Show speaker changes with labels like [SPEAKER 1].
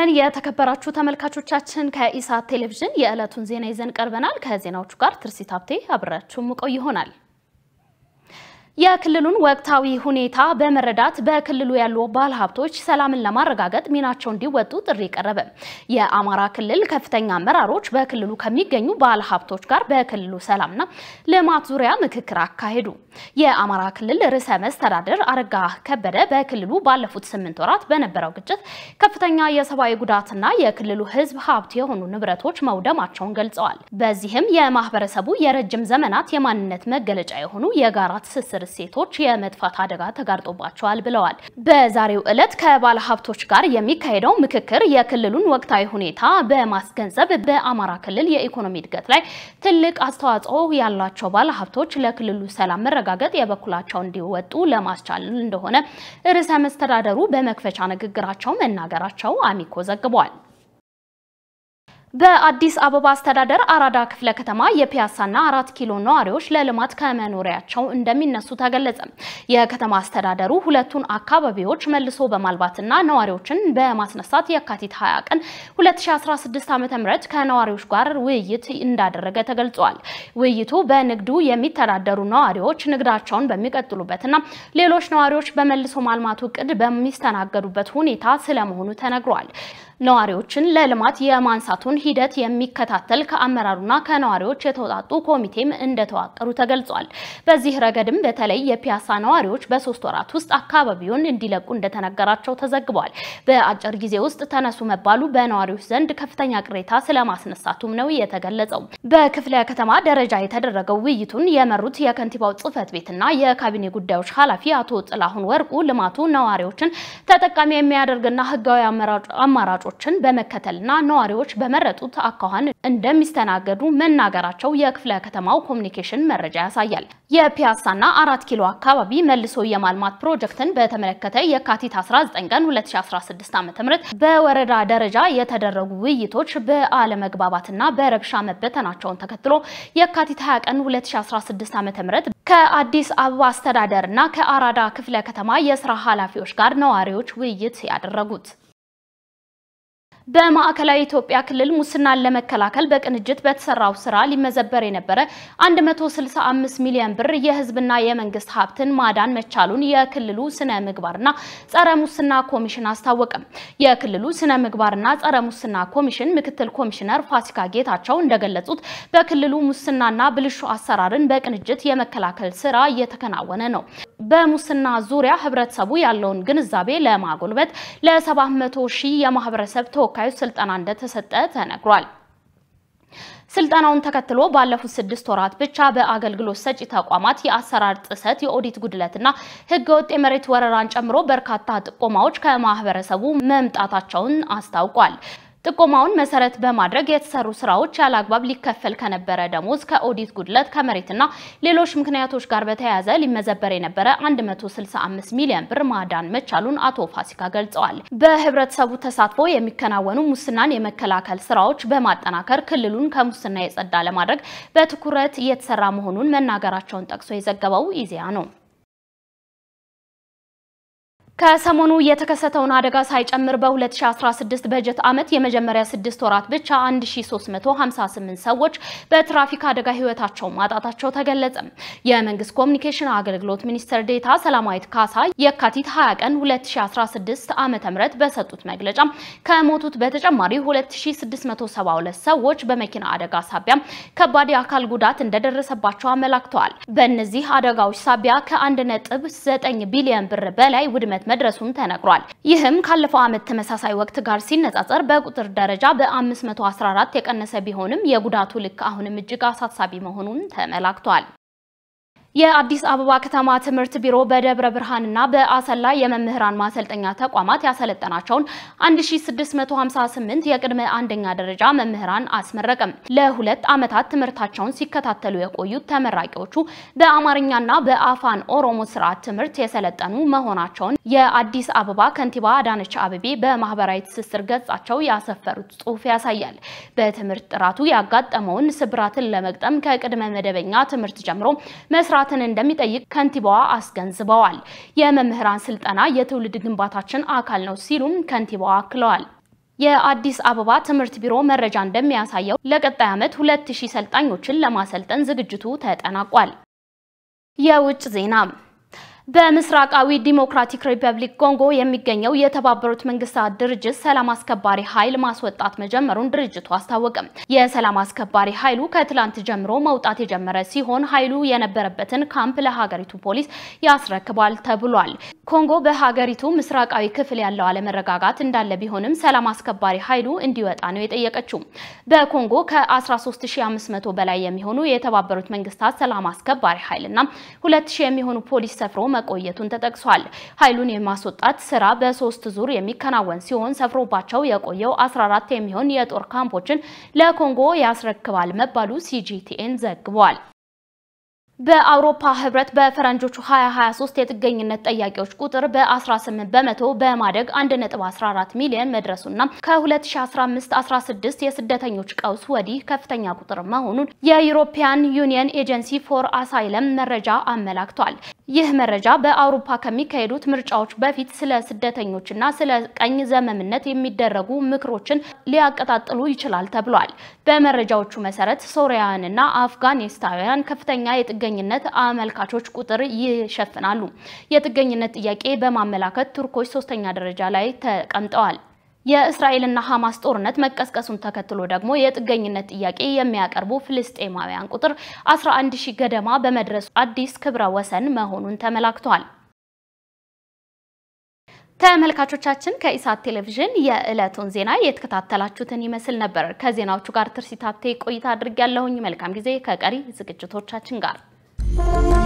[SPEAKER 1] አለን የተከበራችሁ ተመልካቾቻችን፣ ከኢሳት ቴሌቪዥን የዕለቱን ዜና ይዘን ቀርበናል። ከዜናዎቹ ጋር ትርሲት ሀብቴ አብራችሁ ምቆይ ይሆናል። የክልሉን ወቅታዊ ሁኔታ በመረዳት በክልሉ ያሉ ባለሀብቶች ሰላምን ለማረጋገጥ ሚናቸው እንዲወጡ ጥሪ ቀረበ። የአማራ ክልል ከፍተኛ አመራሮች በክልሉ ከሚገኙ ባለሀብቶች ጋር በክልሉ ሰላምና ልማት ዙሪያ ምክክር አካሄዱ። የአማራ ክልል ርዕሰ መስተዳደር አረጋ ከበደ በክልሉ ባለፉት ስምንት ወራት በነበረው ግጭት ከፍተኛ የሰብአዊ ጉዳትና የክልሉ ህዝብ ሀብት የሆኑ ንብረቶች መውደማቸውን ገልጸዋል። በዚህም የማህበረሰቡ የረጅም ዘመናት የማንነት መገለጫ የሆኑ የጋራ ትስስር ሴቶች የመጥፋት አደጋ ተጋርጦባቸዋል ብለዋል። በዛሬው ዕለት ከባለ ሀብቶች ጋር የሚካሄደው ምክክር የክልሉን ወቅታዊ ሁኔታ በማስገንዘብ በአማራ ክልል የኢኮኖሚ እድገት ላይ ትልቅ አስተዋጽኦ ያላቸው ባለ ሀብቶች ለክልሉ ሰላም መረጋገጥ የበኩላቸው እንዲወጡ ለማስቻል እንደሆነ ርዕሰ መስተዳደሩ በመክፈቻ ንግግራቸው መናገራቸው አሚኮ ዘግቧል። በአዲስ አበባ አስተዳደር አራዳ ክፍለ ከተማ የፒያሳና አራት ኪሎ ነዋሪዎች ለልማት ከመኖሪያቸው እንደሚነሱ ተገለጸ። የከተማ አስተዳደሩ ሁለቱን አካባቢዎች መልሶ በማልባትና ነዋሪዎችን በማስነሳት የካቲት 20 ቀን 2016 ዓ.ም ከነዋሪዎች ጋር ውይይት እንዳደረገ ተገልጿል። ውይይቱ በንግዱ የሚተዳደሩ ነዋሪዎች ንግዳቸውን በሚቀጥሉበትና ሌሎች ነዋሪዎች በመልሶ ማልማቱ እቅድ በሚስተናገዱበት ሁኔታ ስለመሆኑ ተነግሯል። ነዋሪዎችን ለልማት የማንሳቱን ሂደት የሚከታተል ከአመራሩና ከነዋሪዎች የተውጣጡ ኮሚቴም እንደተዋቀሩ ተገልጿል። በዚህ ረገድም በተለይ የፒያሳ ነዋሪዎች በሶስት ወራት ውስጥ አካባቢውን እንዲለቁ እንደተነገራቸው ተዘግቧል። በአጭር ጊዜ ውስጥ ተነሱ መባሉ በነዋሪዎች ዘንድ ከፍተኛ ቅሬታ ስለማስነሳቱም ነው የተገለጸው። በክፍለ ከተማ ደረጃ የተደረገው ውይይቱን የመሩት የከንቲባው ጽህፈት ቤትና የካቢኔ ጉዳዮች ኃላፊ አቶ ጥላሁን ወርቁ ልማቱ ነዋሪዎችን ተጠቃሚ የሚያደርግና ህጋዊ አማራጮ አማራጮችን በመከተልና ነዋሪዎች በመረጡት አኳኋን እንደሚስተናገዱ መናገራቸው የክፍለ ከተማው ኮሚኒኬሽን መረጃ ያሳያል። የፒያሳና አራት ኪሎ አካባቢ መልሶ የማልማት ፕሮጀክትን በተመለከተ የካቲት 19 ቀን 2016 ዓ.ም በወረዳ ደረጃ የተደረጉ ውይይቶች በአለመግባባትና በረብሻ መበተናቸውን ተከትሎ የካቲት 20 ቀን 2016 ዓ.ም ከአዲስ አበባ አስተዳደር እና ከአራዳ ክፍለ ከተማ የስራ ኃላፊዎች ጋር ነዋሪዎች ውይይት ያደረጉት በማዕከላዊ ኢትዮጵያ ክልል ሙስናን ለመከላከል በቅንጅት በተሰራው ስራ ሊመዘበር የነበረ 165 ሚሊዮን ብር የህዝብና የመንግስት ሀብትን ማዳን መቻሉን የክልሉ ስነ ምግባርና ጸረ ሙስና ኮሚሽን አስታወቀም። የክልሉ ስነ ምግባርና ጸረ ሙስና ኮሚሽን ምክትል ኮሚሽነር ፋሲካ ጌታቸው እንደገለጹት በክልሉ ሙስናና ብልሹ አሰራርን በቅንጅት የመከላከል ስራ እየተከናወነ ነው። በሙስና ዙሪያ ህብረተሰቡ ያለውን ግንዛቤ ለማጎልበት ለ700 ሺህ የማህበረሰብ ተወካዮች ስልጠና እንደተሰጠ ተነግሯል። ስልጠናውን ተከትሎ ባለፉት ስድስት ወራት ብቻ በአገልግሎት ሰጪ ተቋማት የአሰራር ጥሰት፣ የኦዲት ጉድለትና ህገወጥ የመሬት ወረራን ጨምሮ በርካታ ጥቆማዎች ከማህበረሰቡ መምጣታቸውን አስታውቋል። ጥቆማውን መሰረት በማድረግ የተሰሩ ስራዎች ያለአግባብ ሊከፈል ከነበረ ደሞዝ፣ ከኦዲት ጉድለት፣ ከመሬትና ሌሎች ምክንያቶች ጋር በተያያዘ ሊመዘበር የነበረ 165 ሚሊዮን ብር ማዳን መቻሉን አቶ ፋሲካ ገልጸዋል። በህብረተሰቡ ተሳትፎ የሚከናወኑ ሙስናን የመከላከል ስራዎች በማጠናከር ክልሉን ከሙስና የጸዳ ለማድረግ በትኩረት እየተሰራ መሆኑን መናገራቸውን ጠቅሶ የዘገበው ኢዜአ ነው። ከሰሞኑ የተከሰተውን አደጋ ሳይጨምር በ2016 በጀት ዓመት የመጀመሪያ ስድስት ወራት ብቻ 1358 ሰዎች በትራፊክ አደጋ ህይወታቸው ማጣታቸው ተገለጸ። የመንግስት ኮሚኒኬሽን አገልግሎት ሚኒስትር ዴታ ሰላማዊት ካሳ የካቲት 20 ቀን 2016 ዓ.ም በሰጡት መግለጫ ከሞቱት በተጨማሪ 2672 ሰዎች በመኪና አደጋ ሳቢያ ከባድ የአካል ጉዳት እንደደረሰባቸው አመላክተዋል። በእነዚህ አደጋዎች ሳቢያ ከ1.9 ቢሊዮን ብር በላይ ውድመት መድረሱም ተነግሯል። ይህም ካለፈው ዓመት ተመሳሳይ ወቅት ጋር ሲነጻጸር በቁጥር ደረጃ በ514 የቀነሰ ቢሆንም የጉዳቱ ልክ አሁንም እጅግ አሳሳቢ መሆኑን ተመላክቷል። የአዲስ አበባ ከተማ ትምህርት ቢሮ በደብረ ብርሃንና በአሰላ የመምህራን ማሰልጠኛ ተቋማት ያሰለጠናቸውን 1658 የቅድመ አንደኛ ደረጃ መምህራን አስመረቀም። ለሁለት ዓመታት ትምህርታቸውን ሲከታተሉ የቆዩት ተመራቂዎቹ በአማርኛና በአፋን ኦሮሞ ስርዓት ትምህርት የሰለጠኑ መሆናቸውን የአዲስ አበባ ከንቲባ አዳነች አቤቤ በማህበራዊ ትስስር ገጻቸው ያሰፈሩት ጽሑፍ ያሳያል። በትምህርት ጥራቱ ያጋጠመውን ስብራትን ለመግጠም ከቅድመ መደበኛ ትምህርት ጀምሮ መስራት ጥራትን እንደሚጠይቅ ከንቲባዋ አስገንዝበዋል። የመምህራን ስልጠና የትውልድ ግንባታችን አካል ነው ሲሉም ከንቲባዋ አክለዋል። የአዲስ አበባ ትምህርት ቢሮ መረጃ እንደሚያሳየው ለቀጣይ ዓመት 2000 ሰልጣኞችን ለማሰልጠን ዝግጅቱ ተጠናቋል። የውጭ ዜና በምስራቃዊ ዲሞክራቲክ ሪፐብሊክ ኮንጎ የሚገኘው የተባበሩት መንግስታት ድርጅት ሰላም አስከባሪ ኃይል ማስወጣት መጀመሩን ድርጅቱ አስታወቀም። የሰላም አስከባሪ ኃይሉ ከትላንት ጀምሮ መውጣት የጀመረ ሲሆን ኃይሉ የነበረበትን ካምፕ ለሀገሪቱ ፖሊስ ያስረክባል ተብሏል። ኮንጎ በሀገሪቱ ምስራቃዊ ክፍል ያለው አለመረጋጋት እንዳለ ቢሆንም ሰላም አስከባሪ ኃይሉ እንዲወጣ ነው የጠየቀችው። በኮንጎ ከ13500 በላይ የሚሆኑ የተባበሩት መንግስታት ሰላም አስከባሪ ኃይልና 2000 የሚሆኑ ፖሊስ ሰፍሮ መቆየቱን ተጠቅሷል። ኃይሉን የማስወጣት ስራ በሶስት ዙር የሚከናወን ሲሆን ሰፍሮባቸው የቆየው 14 የሚሆን የጦር ካምፖችን ለኮንጎ ያስረክባል መባሉ ሲጂቲኤን ዘግቧል። በአውሮፓ ህብረት በፈረንጆቹ 2023 የጥገኝነት ጠያቂዎች ቁጥር በ18 በመቶ በማደግ 1.14 ሚሊዮን መድረሱና ከ2015-16 የስደተኞች ቀውስ ወዲህ ከፍተኛ ቁጥር መሆኑን የዩሮፒያን ዩኒየን ኤጀንሲ ፎር አሳይለም መረጃ አመላክቷል። ይህ መረጃ በአውሮፓ ከሚካሄዱት ምርጫዎች በፊት ስለ ስደተኞችና ስለ ቀኝ ዘመምነት የሚደረጉ ምክሮችን ሊያቀጣጥሉ ይችላል ተብሏል። በመረጃዎቹ መሰረት ሶሪያውያንና አፍጋኒስታውያን ከፍተኛ የጥገኝነት አመልካቾች ቁጥር ይሸፍናሉ። የጥገኝነት ጥያቄ በማመላከት ቱርኮች ሶስተኛ ደረጃ ላይ ተቀምጠዋል። የእስራኤልና ሐማስ ጦርነት መቀስቀሱን ተከትሎ ደግሞ የጥገኝነት ጥያቄ የሚያቀርቡ ፍልስጤማውያን ቁጥር 11 ሺህ ገደማ በመድረሱ አዲስ ክብረ ወሰን መሆኑን ተመላክቷል። ተመልካቾቻችን ከኢሳት ቴሌቪዥን የዕለቱን ዜና የተከታተላችሁትን ይመስል ነበር። ከዜናዎቹ ጋር ትርሲታብቴ ቆይታ አድርጌያለሁኝ። መልካም ጊዜ ከቀሪ ዝግጅቶቻችን ጋር